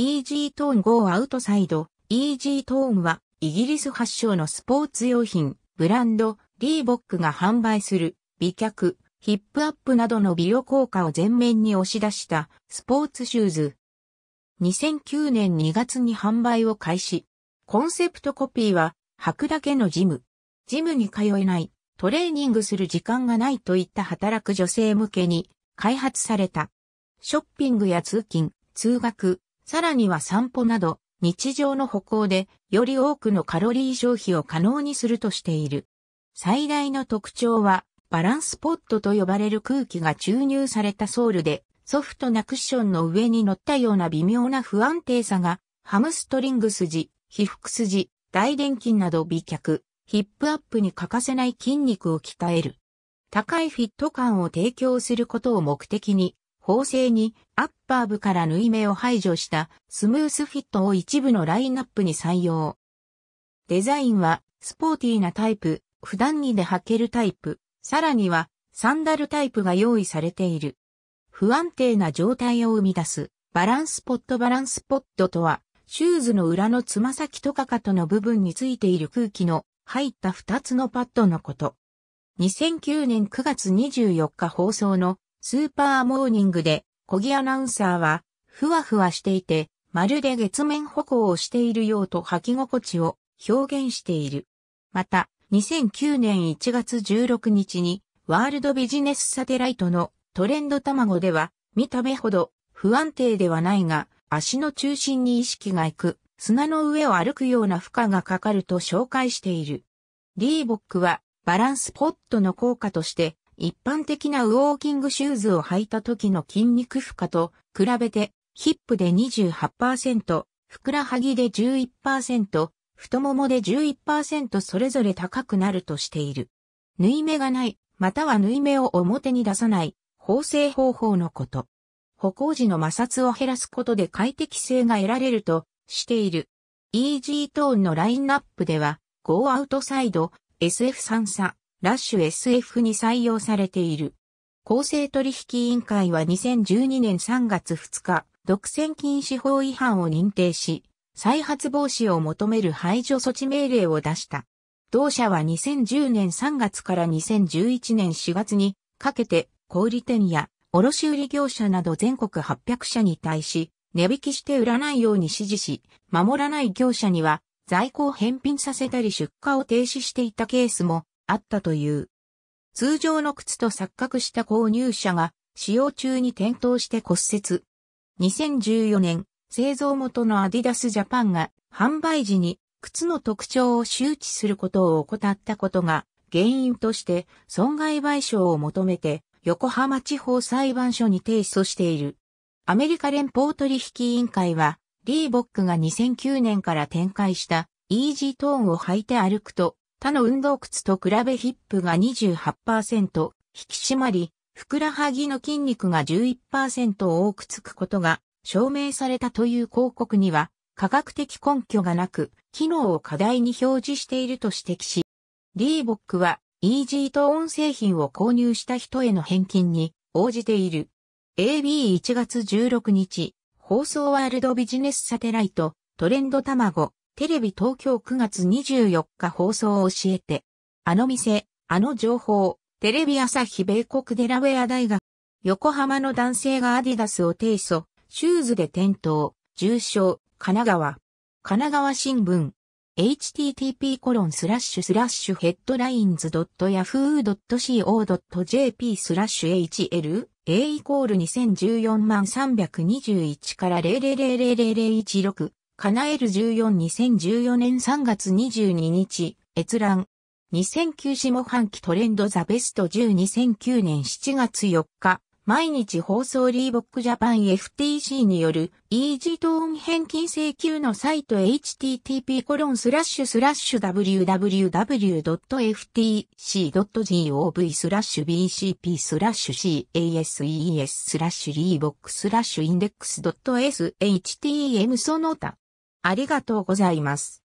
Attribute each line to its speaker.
Speaker 1: イージートーン GO アウトサイド、イージートーンは、イギリス発祥のスポーツ用品、ブランド、リーボックが販売する、美脚、ヒップアップなどの美容効果を前面に押し出した、スポーツシューズ。2009年2月に販売を開始。コンセプトコピーは、履くだけのジム。ジムに通えない、トレーニングする時間がないといった働く女性向けに、開発された。ショッピングや通勤、通学、さらには散歩など、日常の歩行で、より多くのカロリー消費を可能にするとしている。最大の特徴は、バランスポットと呼ばれる空気が注入されたソールで、ソフトなクッションの上に乗ったような微妙な不安定さが、ハムストリング筋、皮腹筋、大臀筋など美脚、ヒップアップに欠かせない筋肉を鍛える。高いフィット感を提供することを目的に、縫製にアッパー部から縫い目を排除したスムースフィットを一部のラインナップに採用。デザインはスポーティーなタイプ、普段着で履けるタイプ、さらにはサンダルタイプが用意されている。不安定な状態を生み出すバランスポットバランスポットとは、シューズの裏のつま先とかかとの部分についている空気の入った2つのパッドのこと。2009年9月24日放送のスーパーモーニングで、小木アナウンサーは、ふわふわしていて、まるで月面歩行をしているようと履き心地を表現している。また、2009年1月16日に、ワールドビジネスサテライトのトレンド卵では、見た目ほど不安定ではないが、足の中心に意識がいく、砂の上を歩くような負荷がかかると紹介している。リーボックは、バランスポットの効果として、一般的なウォーキングシューズを履いた時の筋肉負荷と比べて、ヒップで28%、ふくらはぎで11%、太ももで11%それぞれ高くなるとしている。縫い目がない、または縫い目を表に出さない、縫製方法のこと。歩行時の摩擦を減らすことで快適性が得られるとしている。EG トーンのラインナップでは、ゴーアウトサイド、SF 3差、ラッシュ SF に採用されている。公正取引委員会は2012年3月2日、独占禁止法違反を認定し、再発防止を求める排除措置命令を出した。同社は2010年3月から2011年4月にかけて小売店や卸売業者など全国800社に対し値引きして売らないように指示し、守らない業者には在庫を返品させたり出荷を停止していたケースもあったという。通常の靴と錯覚した購入者が使用中に転倒して骨折。2014年、製造元のアディダスジャパンが販売時に靴の特徴を周知することを怠ったことが原因として損害賠償を求めて横浜地方裁判所に提訴している。アメリカ連邦取引委員会はリーボックが2009年から展開したイージートーンを履いて歩くと他の運動靴と比べヒップが28%、引き締まり、ふくらはぎの筋肉が11%多くつくことが証明されたという広告には科学的根拠がなく、機能を課題に表示していると指摘し、リーボックはイージート音製品を購入した人への返金に応じている。AB1 月16日、放送ワールドビジネスサテライト、トレンド卵、テレビ東京9月24日放送を教えて、あの店、あの情報、テレビ朝日米国デラウェア大学、横浜の男性がアディダスを提訴、シューズで転倒、重傷、神奈川、神奈川新聞、http コロンスラッシュスラッシュヘッドラインズ .yahoo.co.jp スラッシュ hl A イコール2014万321から0 0 0 0 0 1 6叶える142014年3月22日、閲覧。2009下半期トレンドザベスト102009年7月4日、毎日放送リーボックジャパン FTC によるイージートーン返金請求のサイト http コロンスラッシュスラッシュ www.ftc.gov スラッシュ bcp スラッシュ cases スラッシュリーボックスラッシュインデックス .shtm その他ありがとうございます。